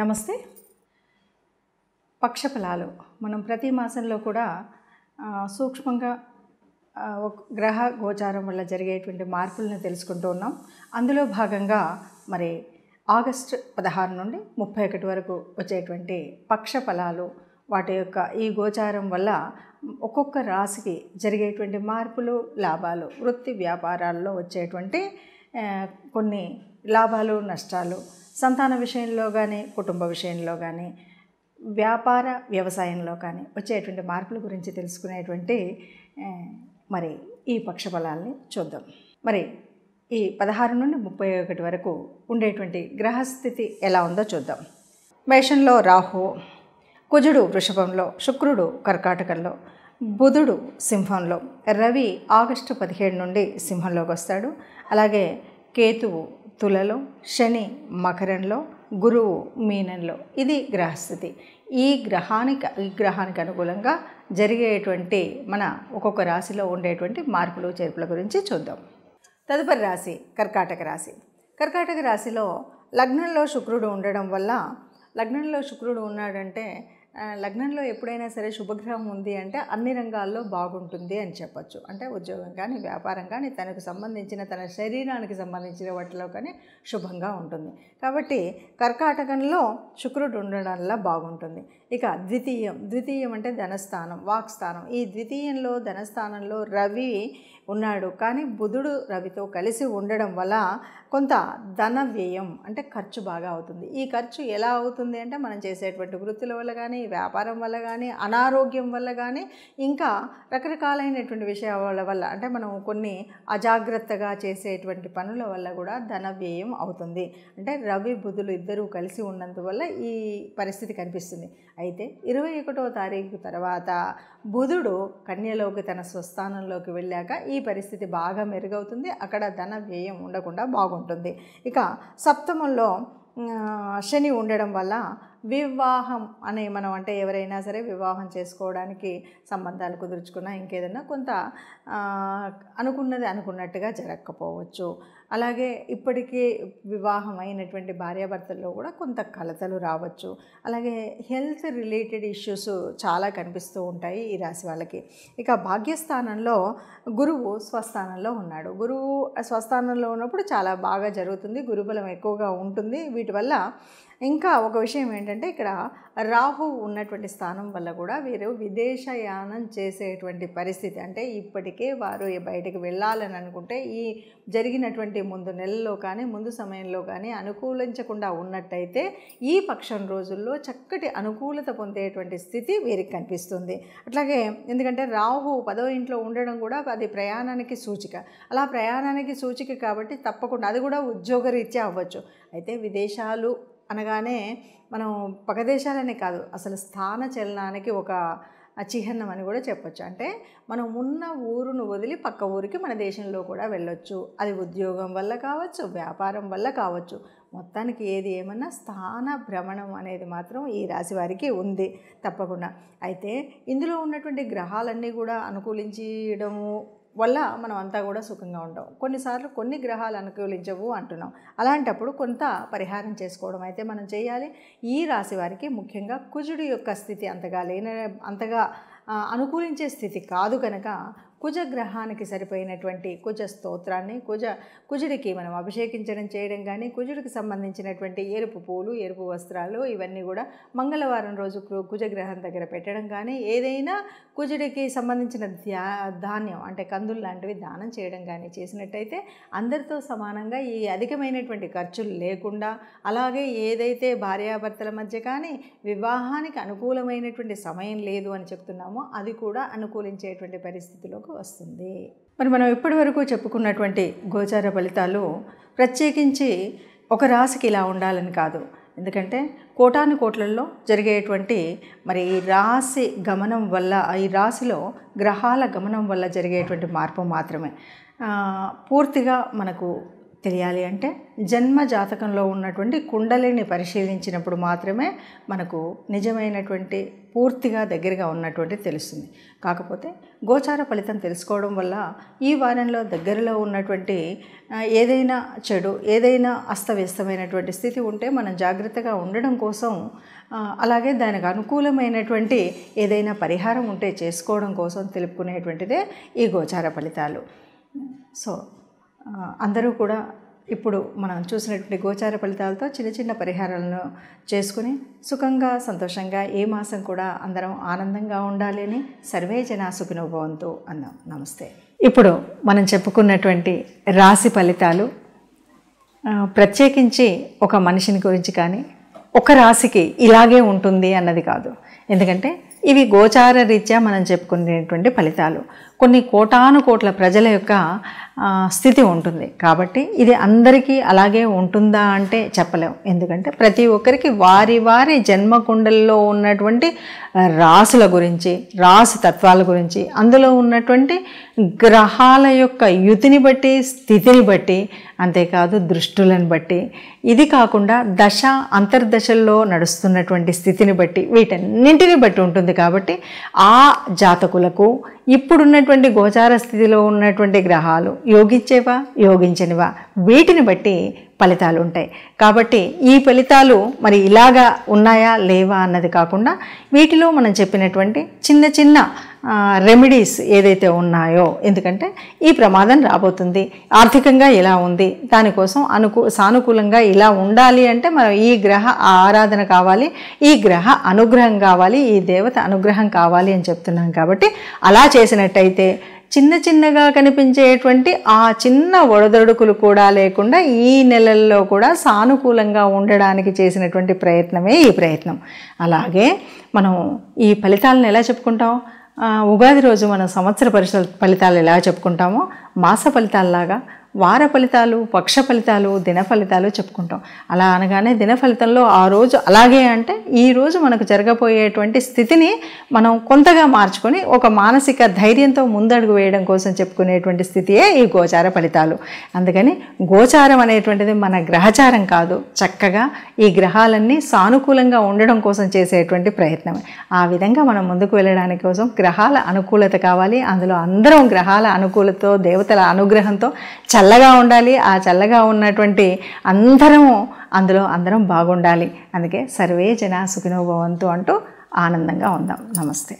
నమస్తే పక్షఫలాలు మనం ప్రతి మాసంలో కూడా సూక్ష్మంగా ఒక గ్రహ గోచారం వల్ల జరిగేటువంటి మార్పులను తెలుసుకుంటూ ఉన్నాం అందులో భాగంగా మరి ఆగస్టు పదహారు నుండి ముప్పై ఒకటి వరకు వచ్చేటువంటి పక్ష ఫలాలు వాటి యొక్క ఈ గోచారం వల్ల ఒక్కొక్క రాశికి జరిగేటువంటి మార్పులు లాభాలు వృత్తి వ్యాపారాల్లో వచ్చేటువంటి కొన్ని లాభాలు నష్టాలు సంతాన విషయంలో కానీ కుటుంబ విషయంలో కానీ వ్యాపార వ్యవసాయంలో కానీ వచ్చేటువంటి మార్పుల గురించి తెలుసుకునేటువంటి మరి ఈ పక్షఫలాల్ని చూద్దాం మరి ఈ పదహారు నుండి ముప్పై ఒకటి వరకు ఉండేటువంటి గ్రహస్థితి ఎలా ఉందో చూద్దాం మేషంలో రాహు కుజుడు వృషభంలో శుక్రుడు కర్కాటకంలో బుధుడు సింహంలో రవి ఆగస్టు పదిహేడు నుండి సింహంలోకి వస్తాడు అలాగే కేతువు తులలో శని మకరంలో గురువు మీనంలో ఇది గ్రహస్థితి ఈ గ్రహానికి ఈ గ్రహానికి అనుకూలంగా జరిగేటువంటి మన ఒక్కొక్క రాశిలో ఉండేటువంటి మార్పులు చేర్పుల గురించి చూద్దాం తదుపరి రాశి కర్కాటక రాశి కర్కాటక రాశిలో లగ్నంలో శుక్రుడు ఉండడం వల్ల లగ్నంలో శుక్రుడు ఉన్నాడంటే లగ్నంలో ఎప్పుడైనా సరే శుభగ్రహం ఉంది అంటే అన్ని రంగాల్లో బాగుంటుంది అని చెప్పచ్చు అంటే ఉద్యోగం కానీ వ్యాపారం కానీ తనకు సంబంధించిన తన శరీరానికి సంబంధించిన వాటిలో కానీ శుభంగా ఉంటుంది కాబట్టి కర్కాటకంలో శుక్రుడు ఉండడం వల్ల బాగుంటుంది ఇక ద్వితీయం ద్వితీయం అంటే ధనస్థానం వాక్స్థానం ఈ ద్వితీయంలో ధనస్థానంలో రవి ఉన్నాడు కానీ బుధుడు రవితో కలిసి ఉండడం వల్ల కొంత ధన వ్యయం అంటే ఖర్చు బాగా అవుతుంది ఈ ఖర్చు ఎలా అవుతుంది అంటే మనం చేసేటువంటి వృత్తుల వల్ల కానీ వ్యాపారం వల్ల కానీ అనారోగ్యం వల్ల కానీ ఇంకా రకరకాలైనటువంటి విషయాల వల్ల అంటే మనం కొన్ని అజాగ్రత్తగా చేసేటువంటి పనుల వల్ల కూడా ధన వ్యయం అవుతుంది అంటే రవి బుధులు ఇద్దరూ కలిసి ఉన్నందువల్ల ఈ పరిస్థితి కనిపిస్తుంది అయితే ఇరవై ఒకటో తారీఖు తర్వాత బుధుడు కన్యలోకి తన స్వస్థానంలోకి వెళ్ళాక ఈ పరిస్థితి బాగా మెరుగవుతుంది అక్కడ ధన వ్యయం ఉండకుండా బాగుంటుంది ఇక సప్తమంలో శని ఉండడం వల్ల వివాహం అనే మనం అంటే ఎవరైనా సరే వివాహం చేసుకోవడానికి సంబంధాలు కుదుర్చుకున్నా ఇంకేదైనా కొంత అనుకున్నది అనుకున్నట్టుగా జరగకపోవచ్చు అలాగే ఇప్పటికీ వివాహం అయినటువంటి భార్యాభర్తల్లో కూడా కొంత కలతలు రావచ్చు అలాగే హెల్త్ రిలేటెడ్ ఇష్యూస్ చాలా కనిపిస్తూ ఉంటాయి ఈ రాశి వాళ్ళకి ఇక భాగ్యస్థానంలో గురువు స్వస్థానంలో ఉన్నాడు గురువు స్వస్థానంలో ఉన్నప్పుడు చాలా బాగా జరుగుతుంది గురుబలం ఎక్కువగా ఉంటుంది వీటి వల్ల ఇంకా ఒక విషయం ఏంటంటే ఇక్కడ రాహు ఉన్నటువంటి స్థానం వల్ల కూడా వీరు విదేశయానం చేసేటువంటి పరిస్థితి అంటే ఇప్పటికే వారు బయటకు వెళ్ళాలని అనుకుంటే ఈ జరిగినటువంటి ముందు నెలలో కానీ ముందు సమయంలో కానీ అనుకూలించకుండా ఉన్నట్టయితే ఈ పక్షం రోజుల్లో చక్కటి అనుకూలత పొందేటువంటి స్థితి వీరికి కనిపిస్తుంది అట్లాగే ఎందుకంటే రాహు పదో ఇంట్లో ఉండడం కూడా అది ప్రయాణానికి సూచిక అలా ప్రయాణానికి సూచిక కాబట్టి తప్పకుండా అది కూడా ఉద్యోగరీత్యా అవ్వచ్చు అయితే విదేశాలు అనగానే మనం దేశాలనే కాదు అసలు స్థాన చలనానికి ఒక చిహ్నం అని కూడా చెప్పొచ్చు అంటే మనం ఉన్న ఊరును వదిలి పక్క ఊరికి మన దేశంలో కూడా వెళ్ళొచ్చు అది ఉద్యోగం వల్ల కావచ్చు వ్యాపారం వల్ల కావచ్చు మొత్తానికి ఏది ఏమన్నా స్థాన భ్రమణం అనేది మాత్రం ఈ రాశి వారికి ఉంది తప్పకుండా అయితే ఇందులో ఉన్నటువంటి గ్రహాలన్నీ కూడా అనుకూలించడము వల్ల మనం అంతా కూడా సుఖంగా ఉండవు కొన్నిసార్లు కొన్ని గ్రహాలు అనుకూలించవు అంటున్నాం అలాంటప్పుడు కొంత పరిహారం చేసుకోవడం అయితే మనం చేయాలి ఈ రాశి వారికి ముఖ్యంగా కుజుడు యొక్క స్థితి అంతగా లేన అంతగా అనుకూలించే స్థితి కాదు కనుక కుజగ్రహానికి సరిపోయినటువంటి కుజ స్తోత్రాన్ని కుజ కుజుడికి మనం అభిషేకించడం చేయడం కానీ కుజుడికి సంబంధించినటువంటి ఎరుపు పూలు ఎరుపు వస్త్రాలు ఇవన్నీ కూడా మంగళవారం రోజు కుజగ్రహం దగ్గర పెట్టడం కానీ ఏదైనా కుజుడికి సంబంధించిన ధ్యా ధాన్యం అంటే కందులు లాంటివి దానం చేయడం కానీ చేసినట్టయితే అందరితో సమానంగా ఈ అధికమైనటువంటి ఖర్చులు లేకుండా అలాగే ఏదైతే భార్యాభర్తల మధ్య కానీ వివాహానికి అనుకూలమైనటువంటి సమయం లేదు అని చెప్తున్నామో అది కూడా అనుకూలించేటువంటి పరిస్థితిలో పరిగణలోకి వస్తుంది మరి మనం ఇప్పటివరకు చెప్పుకున్నటువంటి గోచార ఫలితాలు ప్రత్యేకించి ఒక రాశికి ఇలా ఉండాలని కాదు ఎందుకంటే కోటాను కోట్లలో జరిగేటువంటి మరి ఈ రాశి గమనం వల్ల ఈ రాశిలో గ్రహాల గమనం వల్ల జరిగేటువంటి మార్పు మాత్రమే పూర్తిగా మనకు తెలియాలి అంటే జన్మ జాతకంలో ఉన్నటువంటి కుండలిని పరిశీలించినప్పుడు మాత్రమే మనకు నిజమైనటువంటి పూర్తిగా దగ్గరగా ఉన్నటువంటి తెలుస్తుంది కాకపోతే గోచార ఫలితం తెలుసుకోవడం వల్ల ఈ వారంలో దగ్గరలో ఉన్నటువంటి ఏదైనా చెడు ఏదైనా అస్తవ్యస్తమైనటువంటి స్థితి ఉంటే మనం జాగ్రత్తగా ఉండడం కోసం అలాగే దానికి అనుకూలమైనటువంటి ఏదైనా పరిహారం ఉంటే చేసుకోవడం కోసం తెలుపుకునేటువంటిదే ఈ గోచార ఫలితాలు సో అందరూ కూడా ఇప్పుడు మనం చూసినటువంటి గోచార ఫలితాలతో చిన్న చిన్న పరిహారాలను చేసుకుని సుఖంగా సంతోషంగా ఏ మాసం కూడా అందరం ఆనందంగా ఉండాలి అని సర్వే జనా సుఖినోభవంతో అన్నాం నమస్తే ఇప్పుడు మనం చెప్పుకున్నటువంటి రాశి ఫలితాలు ప్రత్యేకించి ఒక మనిషిని గురించి కానీ ఒక రాశికి ఇలాగే ఉంటుంది అన్నది కాదు ఎందుకంటే ఇవి గోచార రీత్యా మనం చెప్పుకునేటువంటి ఫలితాలు కొన్ని కోటాను కోట్ల ప్రజల యొక్క స్థితి ఉంటుంది కాబట్టి ఇది అందరికీ అలాగే ఉంటుందా అంటే చెప్పలేం ఎందుకంటే ప్రతి ఒక్కరికి వారి వారి జన్మకుండల్లో ఉన్నటువంటి రాసుల గురించి రాసి తత్వాల గురించి అందులో ఉన్నటువంటి గ్రహాల యొక్క యుతిని బట్టి స్థితిని బట్టి అంతేకాదు దృష్టులను బట్టి ఇది కాకుండా దశ అంతర్దశల్లో నడుస్తున్నటువంటి స్థితిని బట్టి వీటన్నింటిని బట్టి ఉంటుంది కాబట్టి ఆ జాతకులకు ఇప్పుడున్నటువంటి గోచార స్థితిలో ఉన్నటువంటి గ్రహాలు యోగించేవా యోగించనివా వీటిని బట్టి ఫలితాలు ఉంటాయి కాబట్టి ఈ ఫలితాలు మరి ఇలాగా ఉన్నాయా లేవా అన్నది కాకుండా వీటిలో మనం చెప్పినటువంటి చిన్న చిన్న రెమెడీస్ ఏదైతే ఉన్నాయో ఎందుకంటే ఈ ప్రమాదం రాబోతుంది ఆర్థికంగా ఇలా ఉంది దానికోసం అనుకూ సానుకూలంగా ఇలా ఉండాలి అంటే మనం ఈ గ్రహ ఆరాధన కావాలి ఈ గ్రహ అనుగ్రహం కావాలి ఈ దేవత అనుగ్రహం కావాలి అని చెప్తున్నాం కాబట్టి అలా చేసినట్టయితే చిన్న చిన్నగా కనిపించేటువంటి ఆ చిన్న వడదొడుకులు కూడా లేకుండా ఈ నెలల్లో కూడా సానుకూలంగా ఉండడానికి చేసినటువంటి ప్రయత్నమే ఈ ప్రయత్నం అలాగే మనం ఈ ఫలితాలను ఎలా చెప్పుకుంటాం ఉగాది రోజు మన సంవత్సర పరిశ ఫలితాలు ఎలా చెప్పుకుంటామో మాస ఫలితాలలాగా వార ఫలితాలు పక్ష ఫలితాలు దిన ఫలితాలు చెప్పుకుంటాం అలా అనగానే దిన ఫలితంలో ఆ రోజు అలాగే అంటే ఈ రోజు మనకు జరగబోయేటువంటి స్థితిని మనం కొంతగా మార్చుకొని ఒక మానసిక ధైర్యంతో ముందడుగు వేయడం కోసం చెప్పుకునేటువంటి స్థితియే ఈ గోచార ఫలితాలు అందుకని గోచారం అనేటువంటిది మన గ్రహచారం కాదు చక్కగా ఈ గ్రహాలన్నీ సానుకూలంగా ఉండడం కోసం చేసేటువంటి ప్రయత్నమే ఆ విధంగా మనం ముందుకు వెళ్ళడానికి కోసం గ్రహాల అనుకూలత కావాలి అందులో అందరం గ్రహాల అనుకూలతో దేవతల అనుగ్రహంతో చాలా చల్లగా ఉండాలి ఆ చల్లగా ఉన్నటువంటి అందరము అందులో అందరం బాగుండాలి అందుకే సర్వే జన సుఖినోభవంతు అంటూ ఆనందంగా ఉందాం నమస్తే